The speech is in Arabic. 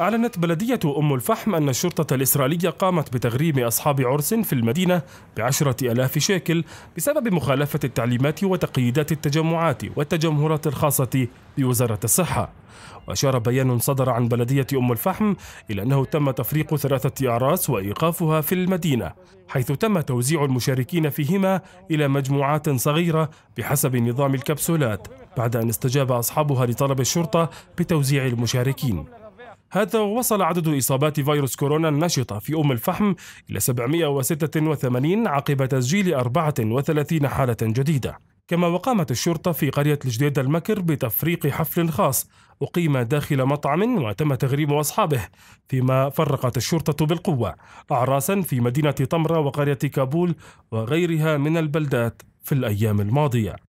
أعلنت بلدية أم الفحم أن الشرطة الإسرائيلية قامت بتغريم أصحاب عرس في المدينة بعشرة ألاف شيكل بسبب مخالفة التعليمات وتقييدات التجمعات والتجمهرات الخاصة بوزارة الصحة وأشار بيان صدر عن بلدية أم الفحم إلى أنه تم تفريق ثلاثة أعراس وإيقافها في المدينة حيث تم توزيع المشاركين فيهما إلى مجموعات صغيرة بحسب نظام الكبسولات بعد أن استجاب أصحابها لطلب الشرطة بتوزيع المشاركين هذا وصل عدد إصابات فيروس كورونا النشطة في أم الفحم إلى 786 عقب تسجيل 34 حالة جديدة كما وقامت الشرطة في قرية الجديد المكر بتفريق حفل خاص أقيم داخل مطعم وتم تغريب أصحابه فيما فرقت الشرطة بالقوة أعراسا في مدينة طمرة وقرية كابول وغيرها من البلدات في الأيام الماضية